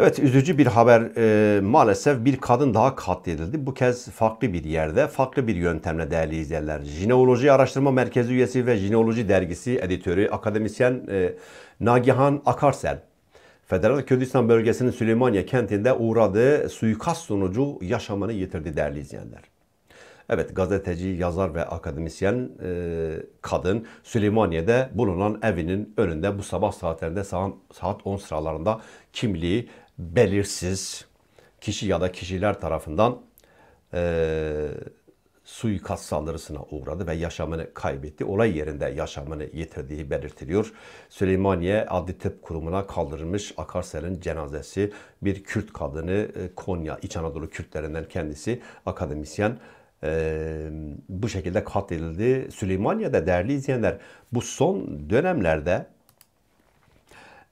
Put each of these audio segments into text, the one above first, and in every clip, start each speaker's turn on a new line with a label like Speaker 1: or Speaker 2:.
Speaker 1: Evet üzücü bir haber e, maalesef bir kadın daha katledildi. Bu kez farklı bir yerde, farklı bir yöntemle değerli izleyenler. Jineoloji Araştırma Merkezi üyesi ve Jineoloji Dergisi editörü akademisyen e, Nagihan Akarsel. Federal Kürdistan bölgesinin Süleymaniye kentinde uğradığı suikast sonucu yaşamını yitirdi değerli izleyenler. Evet gazeteci, yazar ve akademisyen e, kadın Süleymaniye'de bulunan evinin önünde bu sabah saatlerinde saat, saat 10 sıralarında kimliği belirsiz kişi ya da kişiler tarafından e, suikast saldırısına uğradı ve yaşamını kaybetti. Olay yerinde yaşamını yitirdiği belirtiliyor. Süleymaniye Adli Tıp Kurumu'na kaldırılmış Akarsel'in cenazesi bir Kürt kadını e, Konya, İç Anadolu Kürtlerinden kendisi akademisyen ee, bu şekilde katledildi. Süleymaniye'de değerli izleyenler bu son dönemlerde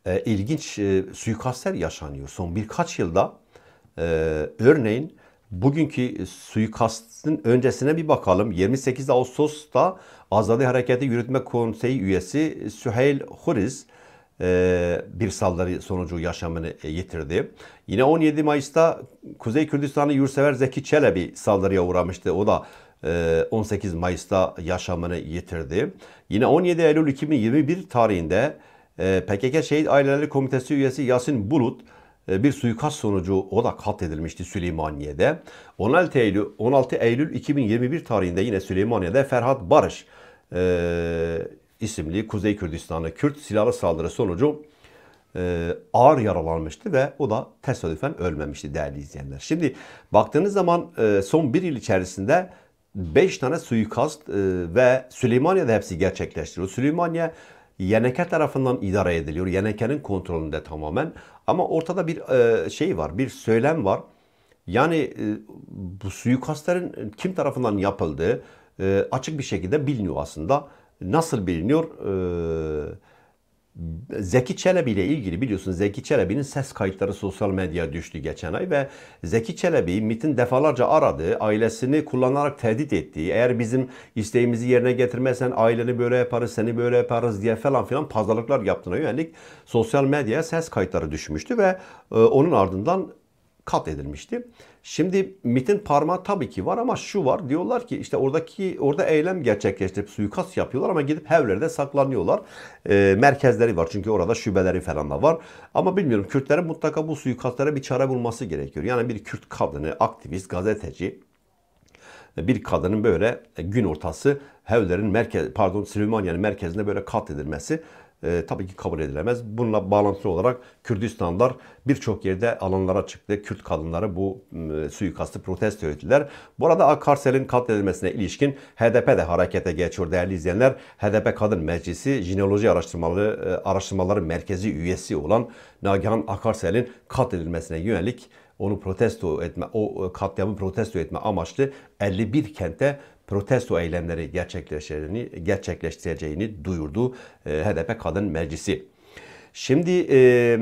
Speaker 1: e, ilginç e, suikastler yaşanıyor. Son birkaç yılda e, örneğin bugünkü suikastın öncesine bir bakalım. 28 Ağustos'ta Azadi Hareketi Yürütme Konseyi üyesi Süheyl Huriz e, bir saldırı sonucu yaşamını e, yitirdi. Yine 17 Mayıs'ta Kuzey Kürdistan'ı yurtsever Zeki Çelebi saldırıya uğramıştı. O da 18 e, Mayıs'ta yaşamını yitirdi. Yine 17 Eylül 2021 tarihinde ee, PKK Şehit Aileleri Komitesi üyesi Yasin Bulut e, bir suikast sonucu o da katledilmişti Süleymaniye'de. 16 Eylül, 16 Eylül 2021 tarihinde yine Süleymaniye'de Ferhat Barış e, isimli Kuzey Kürdistan'da Kürt silahlı saldırı sonucu e, ağır yaralanmıştı ve o da tesadüfen ölmemişti değerli izleyenler. Şimdi baktığınız zaman e, son bir yıl içerisinde 5 tane suikast e, ve Süleymaniye'de hepsi gerçekleştiriliyor. Süleymaniye YNK tarafından idare ediliyor. YNK'nin kontrolünde tamamen. Ama ortada bir e, şey var, bir söylem var. Yani e, bu suikastlerin kim tarafından yapıldığı e, açık bir şekilde biliniyor aslında. Nasıl biliniyor? Eee Zeki Çelebi ile ilgili biliyorsunuz Zeki Çelebi'nin ses kayıtları sosyal medyaya düştü geçen ay ve Zeki Çelebi MIT'in defalarca aradığı, ailesini kullanarak tehdit ettiği, eğer bizim isteğimizi yerine getirmezsen aileni böyle yaparız, seni böyle yaparız diye falan filan pazarlıklar yaptığına yönelik sosyal medyaya ses kayıtları düşmüştü ve e, onun ardından kat edilmişti. Şimdi MIT'in parmağı tabii ki var ama şu var. Diyorlar ki işte oradaki orada eylem gerçekleştirip suikast yapıyorlar ama gidip evlerde saklanıyorlar. E, merkezleri var çünkü orada şubeleri falan da var. Ama bilmiyorum Kürtlerin mutlaka bu suikastlara bir çare bulması gerekiyor. Yani bir Kürt kadını, aktivist, gazeteci bir kadının böyle gün ortası Hevler'in merkez pardon Süleymaniye'nin merkezinde böyle katledilmesi e, tabii ki kabul edilemez. Bununla bağlantılı olarak Kürdistanlar birçok yerde alanlara çıktı. Kürt kadınları bu e, suikastı protesto ettiler. Bu arada Akarsel'in katledilmesine ilişkin HDP de harekete geçiyor değerli izleyenler. HDP Kadın Meclisi Jineoloji Araştırmaları, e, Araştırmaları Merkezi üyesi olan Nagihan Akarsel'in katledilmesine yönelik onu protesto etme, o e, katliamı protesto etme amaçlı 51 kente protesto eylemleri gerçekleşeceğini, gerçekleştireceğini duyurdu e, HDP Kadın Meclisi. Şimdi e,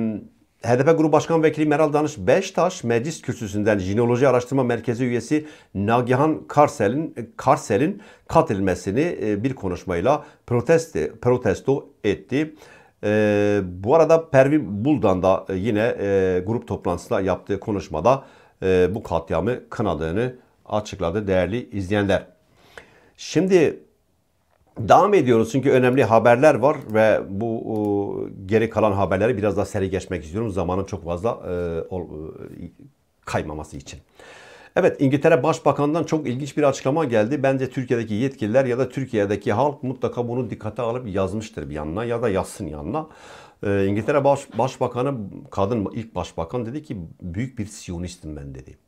Speaker 1: HDP Grup Başkan Vekili Meral Danış Beştaş meclis kürsüsünden Jinoloji Araştırma Merkezi üyesi Nagihan Karsel'in e, Karsel'in katılmasını bir konuşmayla protesto, protesto etti. E, bu arada Pervin Buldan da e, yine e, grup toplantısında yaptığı konuşmada e, bu katliamı kınadığını açıkladı değerli izleyenler. Şimdi devam ediyoruz çünkü önemli haberler var ve bu o, geri kalan haberleri biraz daha seri geçmek istiyorum. Zamanın çok fazla e, ol, e, kaymaması için. Evet İngiltere Başbakan'dan çok ilginç bir açıklama geldi. Bence Türkiye'deki yetkililer ya da Türkiye'deki halk mutlaka bunu dikkate alıp yazmıştır bir yanına ya da yazsın yanına. Ee, İngiltere Baş, Başbakanı, kadın ilk başbakan dedi ki büyük bir siyonistim ben dedi.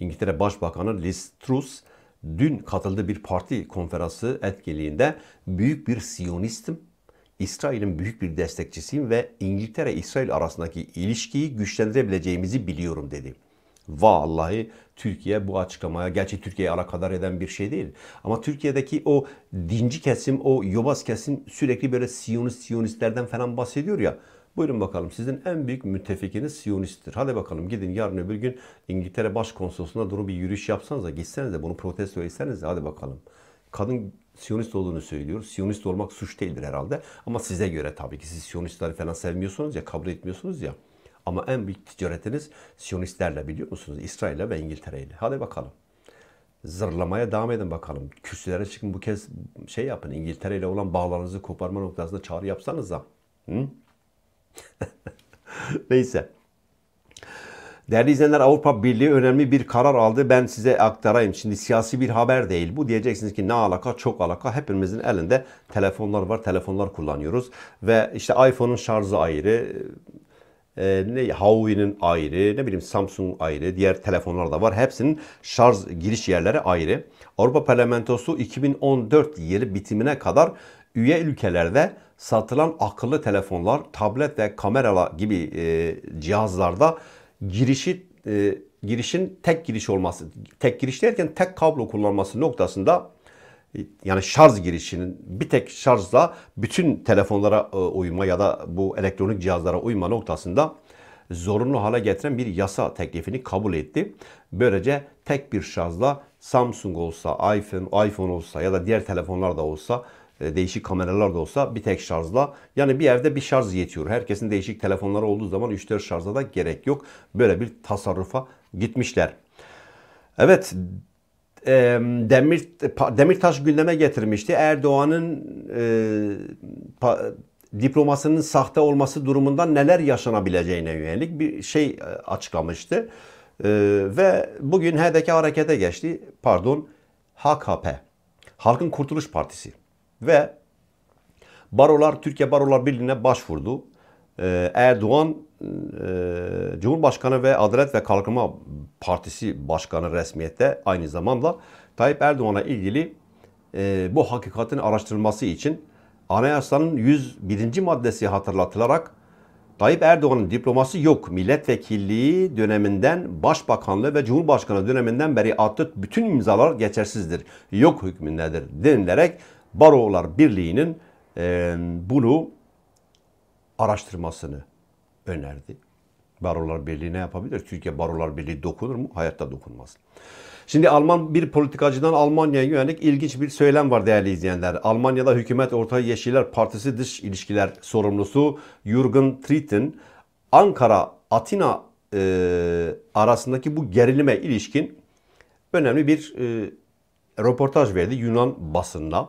Speaker 1: İngiltere Başbakanı Liz Truss dün katıldığı bir parti konferansı etkinliğinde büyük bir siyonistim. İsrail'in büyük bir destekçisiyim ve İngiltere-İsrail arasındaki ilişkiyi güçlendirebileceğimizi biliyorum dedi. Vallahi Türkiye bu açıklamaya, gerçi Türkiye'yi alakadar eden bir şey değil. Ama Türkiye'deki o dinci kesim, o yobaz kesim sürekli böyle Siyonist, Siyonistlerden falan bahsediyor ya. Buyurun bakalım sizin en büyük müttefikiniz Siyonist'tir. Hadi bakalım gidin yarın öbür gün İngiltere Başkonsolosluğu'na doğru bir yürüyüş yapsanız da gitseniz de bunu protesto etseniz de hadi bakalım. Kadın Siyonist olduğunu söylüyor. Siyonist olmak suç değildir herhalde. Ama size göre tabii ki siz Siyonistleri falan sevmiyorsunuz ya, kabul etmiyorsunuz ya. Ama en büyük ticaretiniz Siyonistlerle biliyor musunuz? İsrail'le ve İngiltere'yle. Hadi bakalım. Zırlamaya devam edin bakalım. Kürsülere çıkın bu kez şey yapın. İngiltere ile olan bağlarınızı koparma noktasında çağrı yapsanız da. Neyse. Değerli izleyenler Avrupa Birliği önemli bir karar aldı. Ben size aktarayım. Şimdi siyasi bir haber değil. Bu diyeceksiniz ki ne alaka çok alaka. Hepimizin elinde telefonlar var. Telefonlar kullanıyoruz. Ve işte iPhone'un şarjı ayrı. Ee, ne Huawei'nin ayrı, ne bileyim Samsung ayrı, diğer telefonlar da var. Hepsinin şarj giriş yerleri ayrı. Avrupa Parlamentosu 2014 yılı bitimine kadar üye ülkelerde satılan akıllı telefonlar, tablet ve kamerala gibi e, cihazlarda girişi e, girişin tek giriş olması, tek giriş derken tek kablo kullanması noktasında yani şarj girişinin bir tek şarjla bütün telefonlara e, uyma ya da bu elektronik cihazlara uyma noktasında zorunlu hale getiren bir yasa teklifini kabul etti. Böylece tek bir şarjla Samsung olsa, iPhone, iPhone olsa ya da diğer telefonlar da olsa e, değişik kameralar da olsa bir tek şarjla yani bir evde bir şarj yetiyor. Herkesin değişik telefonları olduğu zaman 3-4 şarjda da gerek yok. Böyle bir tasarrufa gitmişler. Evet Demir Demirtaş gündeme getirmişti. Erdoğan'ın e, diplomasının sahte olması durumunda neler yaşanabileceğine yönelik bir şey e, açıklamıştı. E, ve bugün HDP harekete geçti. Pardon HKP. Halkın Kurtuluş Partisi. Ve Barolar Türkiye Barolar Birliği'ne başvurdu. Ee, Erdoğan e, Cumhurbaşkanı ve Adalet ve Kalkınma Partisi Başkanı resmiyette aynı zamanda Tayyip Erdoğan'a ilgili e, bu hakikatin araştırılması için anayasanın 101. maddesi hatırlatılarak Tayyip Erdoğan'ın diploması yok. Milletvekilliği döneminden başbakanlığı ve cumhurbaşkanı döneminden beri attık bütün imzalar geçersizdir. Yok hükmündedir denilerek Barolar Birliği'nin e, bunu araştırmasını önerdi. Barolar Birliği ne yapabilir? Türkiye Barolar Birliği dokunur mu? Hayatta dokunmaz. Şimdi Alman bir politikacıdan Almanya'ya yönelik ilginç bir söylem var değerli izleyenler. Almanya'da hükümet ortağı Yeşiller Partisi dış ilişkiler sorumlusu Jürgen Trittin Ankara Atina e, arasındaki bu gerilime ilişkin önemli bir e, röportaj verdi Yunan basında.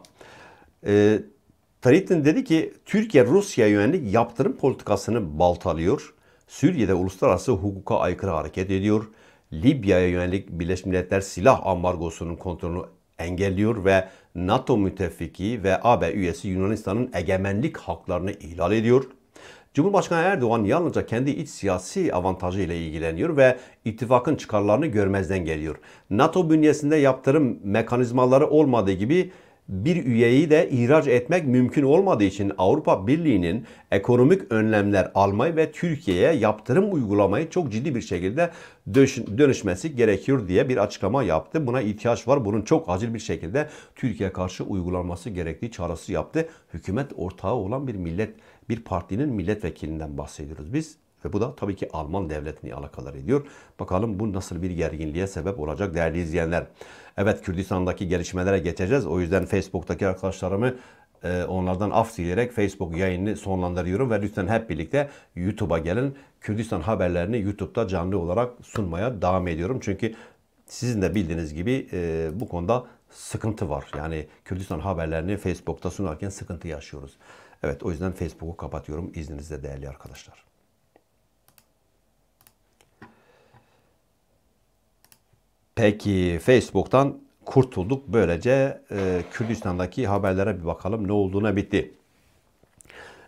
Speaker 1: E, Taritin dedi ki Türkiye Rusya yönelik yaptırım politikasını baltalıyor. Suriye'de uluslararası hukuka aykırı hareket ediyor. Libya'ya yönelik Birleşmiş Milletler silah ambargosunun kontrolünü engelliyor ve NATO müttefiki ve AB üyesi Yunanistan'ın egemenlik haklarını ihlal ediyor. Cumhurbaşkanı Erdoğan yalnızca kendi iç siyasi avantajı ile ilgileniyor ve ittifakın çıkarlarını görmezden geliyor. NATO bünyesinde yaptırım mekanizmaları olmadığı gibi bir üyeyi de ihraç etmek mümkün olmadığı için Avrupa Birliği'nin ekonomik önlemler almayı ve Türkiye'ye yaptırım uygulamayı çok ciddi bir şekilde dönüşmesi gerekiyor diye bir açıklama yaptı. Buna ihtiyaç var. Bunun çok acil bir şekilde Türkiye karşı uygulanması gerektiği çağrısı yaptı. Hükümet ortağı olan bir millet, bir partinin milletvekilinden bahsediyoruz biz. Ve bu da tabii ki Alman devletini alakadar ediyor. Bakalım bu nasıl bir gerginliğe sebep olacak değerli izleyenler. Evet Kürdistan'daki gelişmelere geçeceğiz. O yüzden Facebook'taki arkadaşlarımı e, onlardan af dileyerek Facebook yayını sonlandırıyorum ve lütfen hep birlikte YouTube'a gelin. Kürdistan haberlerini YouTube'da canlı olarak sunmaya devam ediyorum. Çünkü sizin de bildiğiniz gibi e, bu konuda sıkıntı var. Yani Kürdistan haberlerini Facebook'ta sunarken sıkıntı yaşıyoruz. Evet o yüzden Facebook'u kapatıyorum izninizle değerli arkadaşlar. Peki Facebook'tan kurtulduk. Böylece e, Kürdistan'daki haberlere bir bakalım ne olduğuna bitti.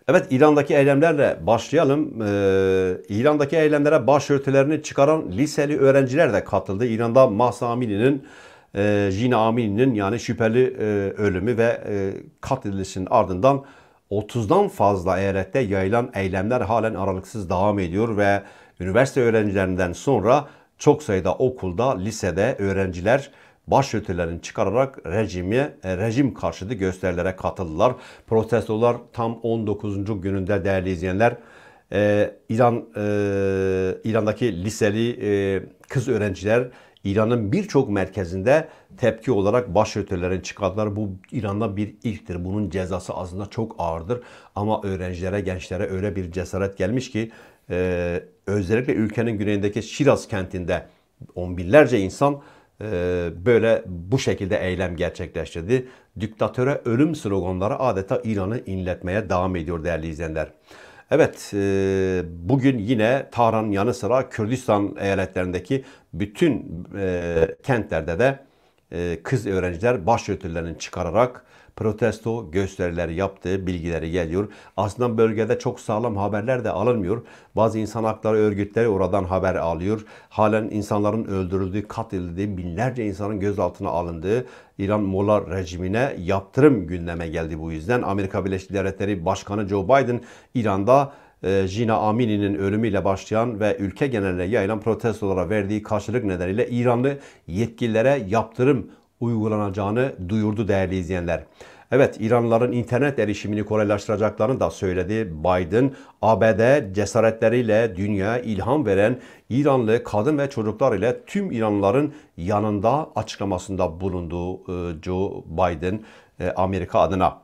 Speaker 1: Evet İran'daki eylemlerle başlayalım. Ee, İran'daki eylemlere başörtülerini çıkaran liseli öğrenciler de katıldı. İran'da Mahsa Amini'nin, e, Jina Amini'nin yani şüpheli e, ölümü ve e, katledilişinin ardından 30'dan fazla eyalette yayılan eylemler halen aralıksız devam ediyor ve üniversite öğrencilerinden sonra çok sayıda okulda, lisede öğrenciler başörtülerini çıkararak rejime, rejim karşıtı gösterilere katıldılar. Protestolar tam 19. gününde değerli izleyenler e, İran e, İran'daki liseli e, kız öğrenciler İran'ın birçok merkezinde tepki olarak başörtülerini çıkardılar. Bu İran'da bir ilktir. Bunun cezası aslında çok ağırdır. Ama öğrencilere, gençlere öyle bir cesaret gelmiş ki ee, özellikle ülkenin güneyindeki Şiraz kentinde on binlerce insan e, böyle bu şekilde eylem gerçekleştirdi. Diktatöre ölüm sloganları adeta İran'ı inletmeye devam ediyor değerli izleyenler. Evet, e, bugün yine Tahran yanı sıra Kürdistan eyaletlerindeki bütün e, kentlerde de kız öğrenciler başörtülerini çıkararak protesto gösteriler yaptığı bilgileri geliyor. Aslında bölgede çok sağlam haberler de alınmıyor. Bazı insan hakları örgütleri oradan haber alıyor. Halen insanların öldürüldüğü, katledildiği, binlerce insanın gözaltına alındığı İran Mola rejimine yaptırım gündeme geldi bu yüzden. Amerika Birleşik Devletleri Başkanı Joe Biden İran'da Jina e, Amini'nin ölümüyle başlayan ve ülke geneline yayılan protestolara verdiği karşılık nedeniyle İranlı yetkililere yaptırım uygulanacağını duyurdu değerli izleyenler. Evet İranlıların internet erişimini kolaylaştıracaklarını da söyledi Biden. ABD cesaretleriyle dünya ilham veren İranlı kadın ve çocuklar ile tüm İranlıların yanında açıklamasında bulundu e, Joe Biden e, Amerika adına.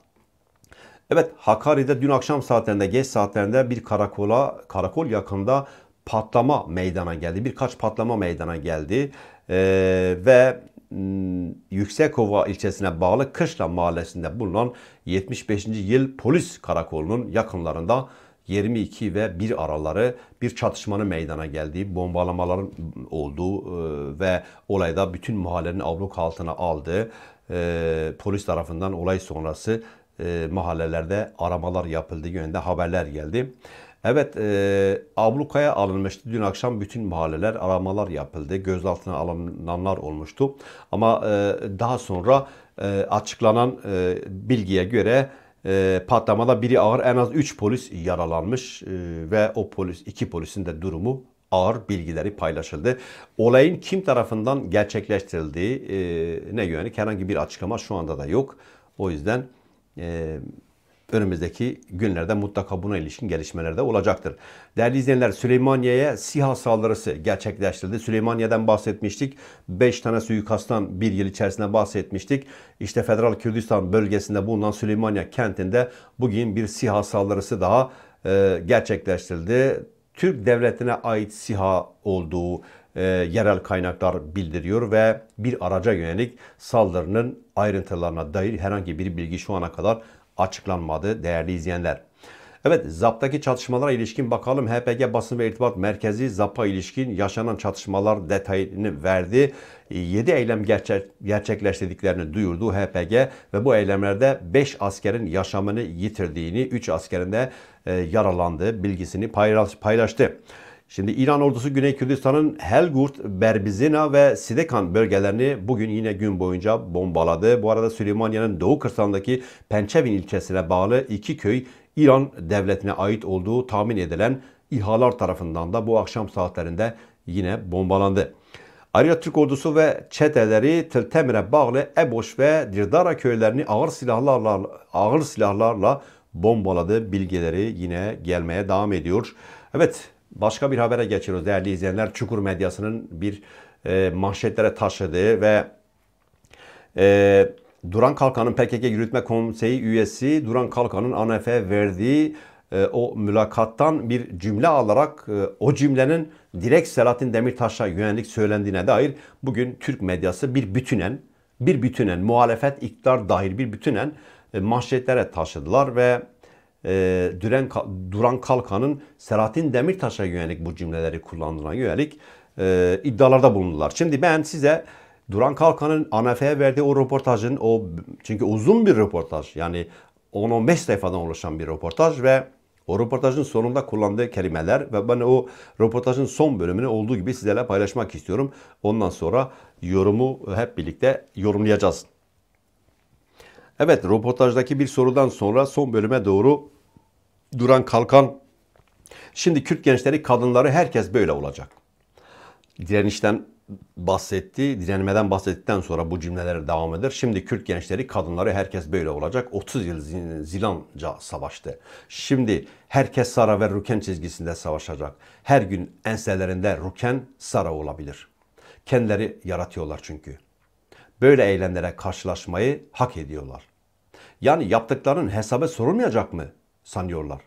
Speaker 1: Evet Hakkari'de dün akşam saatlerinde geç saatlerinde bir karakola karakol yakında patlama meydana geldi. Birkaç patlama meydana geldi. Ee, ve Hmm, Yüksekova ilçesine bağlı Kışla mahallesinde bulunan 75. Yıl Polis Karakolu'nun yakınlarında 22 ve 1 araları bir çatışmanın meydana geldiği, bombalamaların olduğu e, ve olayda bütün mahallenin abluk altına aldığı e, polis tarafından olay sonrası e, mahallelerde aramalar yapıldığı yönünde haberler geldi. Evet, e, ablukaya alınmıştı. Dün akşam bütün mahalleler aramalar yapıldı. Gözaltına alınanlar olmuştu. Ama e, daha sonra e, açıklanan e, bilgiye göre e, patlamada biri ağır en az 3 polis yaralanmış e, ve o polis iki polisin de durumu ağır bilgileri paylaşıldı. Olayın kim tarafından gerçekleştirildiği e, ne yönelik herhangi bir açıklama şu anda da yok. O yüzden e, önümüzdeki günlerde mutlaka buna ilişkin gelişmeler de olacaktır. Değerli izleyenler Süleymaniye'ye SİHA saldırısı gerçekleştirildi. Süleymaniye'den bahsetmiştik. 5 tane suikasttan bir yıl içerisinde bahsetmiştik. İşte Federal Kürdistan bölgesinde bulunan Süleymaniye kentinde bugün bir SİHA saldırısı daha e, gerçekleştirildi. Türk devletine ait SİHA olduğu e, yerel kaynaklar bildiriyor ve bir araca yönelik saldırının ayrıntılarına dair herhangi bir bilgi şu ana kadar açıklanmadı değerli izleyenler. Evet ZAP'taki çatışmalara ilişkin bakalım HPG Basın ve İrtibat Merkezi ZAP'a ilişkin yaşanan çatışmalar detayını verdi. 7 eylem gerçek, gerçekleştirdiklerini duyurdu HPG ve bu eylemlerde 5 askerin yaşamını yitirdiğini, 3 askerin de e, yaralandığı bilgisini paylaştı. Şimdi İran ordusu Güney Kürdistan'ın Helgurt, Berbizina ve Sidekan bölgelerini bugün yine gün boyunca bombaladı. Bu arada Süleymaniye'nin Doğu Kırsan'daki Pençevin ilçesine bağlı iki köy İran devletine ait olduğu tahmin edilen İHA'lar tarafından da bu akşam saatlerinde yine bombalandı. Ayrıca Türk ordusu ve çeteleri Tiltemir'e bağlı Eboş ve Dirdara köylerini ağır silahlarla ağır silahlarla bombaladı. Bilgileri yine gelmeye devam ediyor. Evet Başka bir habere geçiyoruz değerli izleyenler. Çukur medyasının bir e, manşetlere taşıdığı ve e, Duran Kalkan'ın PKK Yürütme Konseyi üyesi Duran Kalkan'ın ANF'e verdiği e, o mülakattan bir cümle alarak e, o cümlenin direkt Selahattin Demirtaş'a yönelik söylendiğine dair bugün Türk medyası bir bütünen, bir bütünen muhalefet iktidar dahil bir bütünen e, manşetlere taşıdılar ve e, Düren, Duran Kalkan'ın Selahattin Demirtaş'a yönelik bu cümleleri kullandığına yönelik e, iddialarda bulundular. Şimdi ben size Duran Kalkan'ın ANF'ye verdiği o röportajın o çünkü uzun bir röportaj yani 10-15 sayfadan oluşan bir röportaj ve o röportajın sonunda kullandığı kelimeler ve ben o röportajın son bölümünü olduğu gibi sizlerle paylaşmak istiyorum. Ondan sonra yorumu hep birlikte yorumlayacağız. Evet röportajdaki bir sorudan sonra son bölüme doğru duran kalkan. Şimdi Kürt gençleri, kadınları herkes böyle olacak. Direnişten bahsetti, direnmeden bahsettikten sonra bu cümlelere devam eder. Şimdi Kürt gençleri, kadınları herkes böyle olacak. 30 yıl Zilanca savaştı. Şimdi herkes Sara ve Ruken çizgisinde savaşacak. Her gün enselerinde Ruken Sara olabilir. Kendileri yaratıyorlar çünkü. Böyle eylemlere karşılaşmayı hak ediyorlar. Yani yaptıkların hesaba sorulmayacak mı? sanıyorlar.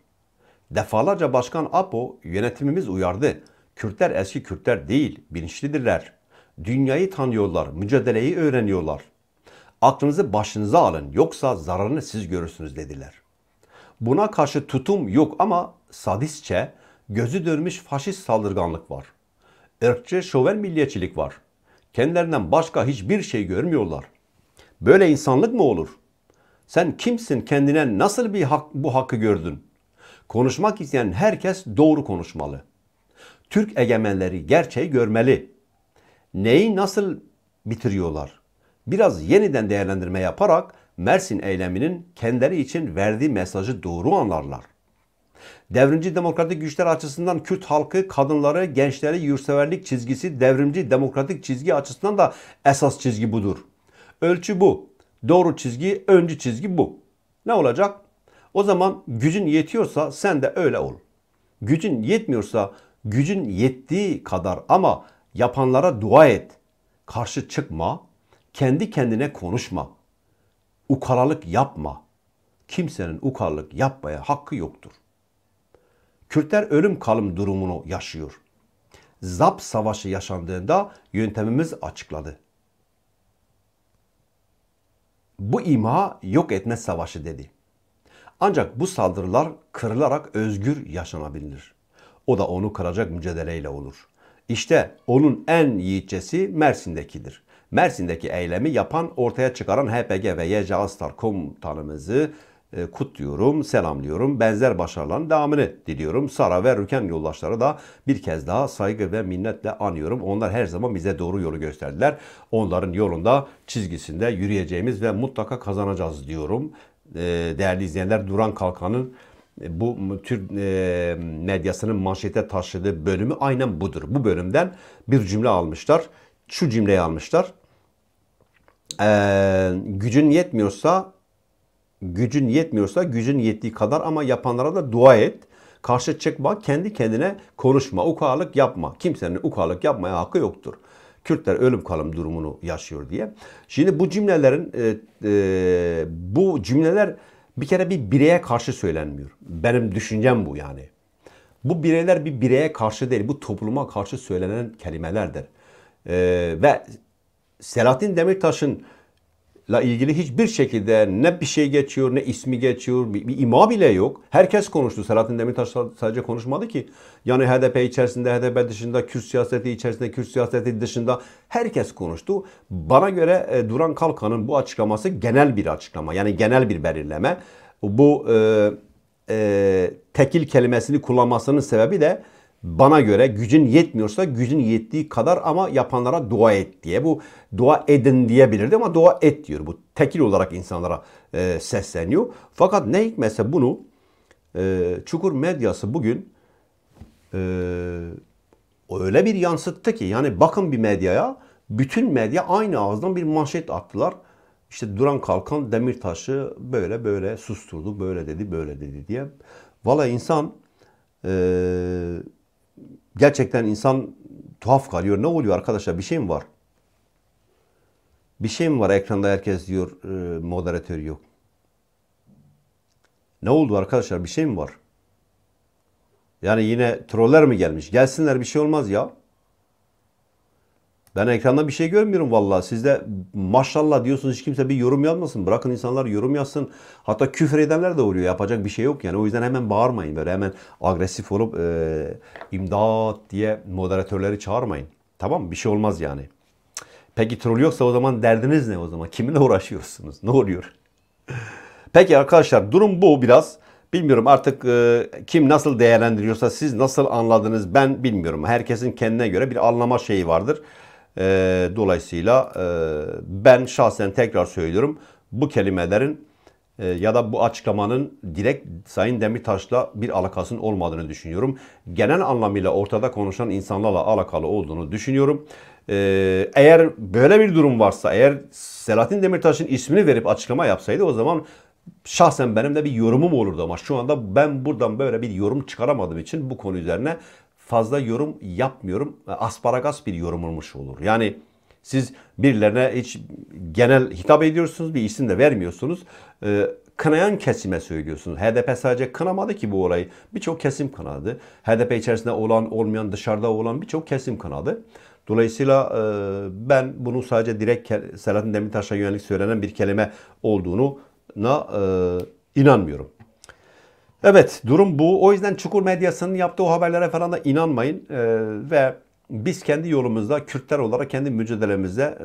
Speaker 1: Defalarca Başkan Apo yönetimimiz uyardı. Kürtler eski Kürtler değil, bilinçlidirler. Dünyayı tanıyorlar, mücadeleyi öğreniyorlar. Aklınızı başınıza alın yoksa zararını siz görürsünüz dediler. Buna karşı tutum yok ama sadistçe gözü dönmüş faşist saldırganlık var. Irkçı şoven milliyetçilik var. Kendilerinden başka hiçbir şey görmüyorlar. Böyle insanlık mı olur?'' Sen kimsin? Kendine nasıl bir hak, bu hakkı gördün? Konuşmak isteyen herkes doğru konuşmalı. Türk egemenleri gerçeği görmeli. Neyi nasıl bitiriyorlar? Biraz yeniden değerlendirme yaparak Mersin eyleminin kendileri için verdiği mesajı doğru anlarlar. Devrimci demokratik güçler açısından Kürt halkı, kadınları, gençleri yurtseverlik çizgisi devrimci demokratik çizgi açısından da esas çizgi budur. Ölçü bu. Doğru çizgi, öncü çizgi bu. Ne olacak? O zaman gücün yetiyorsa sen de öyle ol. Gücün yetmiyorsa gücün yettiği kadar ama yapanlara dua et. Karşı çıkma, kendi kendine konuşma. Ukalalık yapma. Kimsenin ukalık yapmaya hakkı yoktur. Kürtler ölüm kalım durumunu yaşıyor. Zap savaşı yaşandığında yöntemimiz açıkladı bu imha yok etme savaşı dedi. Ancak bu saldırılar kırılarak özgür yaşanabilir. O da onu kıracak mücadeleyle olur. İşte onun en yiğitçesi Mersin'dekidir. Mersin'deki eylemi yapan ortaya çıkaran HPG ve YCA Star komutanımızı e, kutluyorum, selamlıyorum. Benzer başarıların devamını diliyorum. Sara ve Rüken yoldaşları da bir kez daha saygı ve minnetle anıyorum. Onlar her zaman bize doğru yolu gösterdiler. Onların yolunda, çizgisinde yürüyeceğimiz ve mutlaka kazanacağız diyorum. E, değerli izleyenler, Duran Kalkan'ın e, bu tür medyasının manşete taşıdığı bölümü aynen budur. Bu bölümden bir cümle almışlar. Şu cümleyi almışlar. Ee, gücün yetmiyorsa gücün yetmiyorsa gücün yettiği kadar ama yapanlara da dua et. Karşı çıkma, kendi kendine konuşma, ukalık yapma. Kimsenin ukalık yapmaya hakkı yoktur. Kürtler ölüm kalım durumunu yaşıyor diye. Şimdi bu cümlelerin e, e, bu cümleler bir kere bir bireye karşı söylenmiyor. Benim düşüncem bu yani. Bu bireyler bir bireye karşı değil, bu topluma karşı söylenen kelimelerdir. E, ve Selahattin Demirtaş'ın la ilgili hiçbir şekilde ne bir şey geçiyor ne ismi geçiyor bir, bir ima bile yok. Herkes konuştu. Selahattin Demirtaş sadece konuşmadı ki. Yani HDP içerisinde, HDP dışında, Kürt siyaseti içerisinde, Kürt siyaseti dışında herkes konuştu. Bana göre e, Duran Kalkan'ın bu açıklaması genel bir açıklama. Yani genel bir belirleme. Bu e, e, tekil kelimesini kullanmasının sebebi de bana göre gücün yetmiyorsa gücün yettiği kadar ama yapanlara dua et diye. Bu dua edin diyebilirdi ama dua et diyor. Bu tekil olarak insanlara e, sesleniyor. Fakat ne hikmetse bunu e, Çukur medyası bugün e, öyle bir yansıttı ki yani bakın bir medyaya bütün medya aynı ağızdan bir manşet attılar. İşte duran kalkan Demirtaş'ı böyle böyle susturdu, böyle dedi, böyle dedi diye. Valla insan eee gerçekten insan tuhaf kalıyor. Ne oluyor arkadaşlar? Bir şey mi var? Bir şey mi var ekranda herkes diyor e, moderatör yok. Ne oldu arkadaşlar? Bir şey mi var? Yani yine troller mi gelmiş? Gelsinler bir şey olmaz ya. Ben ekranda bir şey görmüyorum valla. Siz de maşallah diyorsunuz hiç kimse bir yorum yazmasın. Bırakın insanlar yorum yazsın. Hatta küfür edenler de oluyor. Yapacak bir şey yok yani. O yüzden hemen bağırmayın. Böyle hemen agresif olup e, imdat diye moderatörleri çağırmayın. Tamam Bir şey olmaz yani. Peki troll yoksa o zaman derdiniz ne o zaman? Kiminle uğraşıyorsunuz? Ne oluyor? Peki arkadaşlar durum bu biraz. Bilmiyorum artık e, kim nasıl değerlendiriyorsa siz nasıl anladınız ben bilmiyorum. Herkesin kendine göre bir anlama şeyi vardır. E, dolayısıyla e, ben şahsen tekrar söylüyorum bu kelimelerin e, ya da bu açıklamanın direkt Sayın Demirtaş'la bir alakasının olmadığını düşünüyorum. Genel anlamıyla ortada konuşan insanlarla alakalı olduğunu düşünüyorum. Ee, eğer böyle bir durum varsa, eğer Selahattin Demirtaş'ın ismini verip açıklama yapsaydı o zaman şahsen benim de bir yorumum olurdu ama şu anda ben buradan böyle bir yorum çıkaramadığım için bu konu üzerine fazla yorum yapmıyorum. E, asparagas bir yorum olur. Yani siz birilerine hiç genel hitap ediyorsunuz, bir isim de vermiyorsunuz. Ee, kınayan kesime söylüyorsunuz. HDP sadece kınamadı ki bu olayı. Birçok kesim kınadı. HDP içerisinde olan, olmayan, dışarıda olan birçok kesim kınadı. Dolayısıyla e, ben bunu sadece direkt Selahattin Demirtaş'a yönelik söylenen bir kelime olduğunu na e, inanmıyorum. Evet durum bu. O yüzden Çukur medyasının yaptığı o haberlere falan da inanmayın. Ee, ve biz kendi yolumuzda Kürtler olarak kendi mücadelemizde e,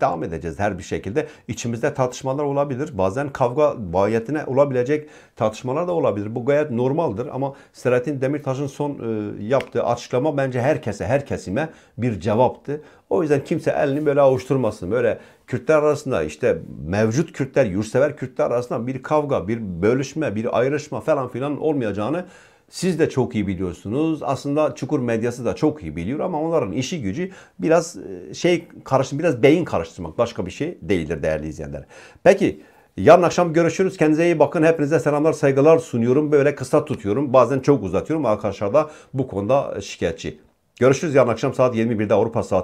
Speaker 1: devam edeceğiz her bir şekilde. İçimizde tartışmalar olabilir. Bazen kavga bayetine olabilecek tartışmalar da olabilir. Bu gayet normaldir ama Selahattin Demirtaş'ın son e, yaptığı açıklama bence herkese, her kesime bir cevaptı. O yüzden kimse elini böyle avuşturmasın. Böyle Kürtler arasında işte mevcut Kürtler, yursever Kürtler arasında bir kavga, bir bölüşme, bir ayrışma falan filan olmayacağını siz de çok iyi biliyorsunuz. Aslında Çukur medyası da çok iyi biliyor ama onların işi gücü biraz e, şey karıştı, biraz beyin karıştırmak. Başka bir şey değildir değerli izleyenler. Peki Yarın akşam görüşürüz. Kendinize iyi bakın. Hepinize selamlar, saygılar sunuyorum. Böyle kısa tutuyorum. Bazen çok uzatıyorum. Arkadaşlar da bu konuda şikayetçi. Görüşürüz yarın akşam saat 21'de Avrupa saati.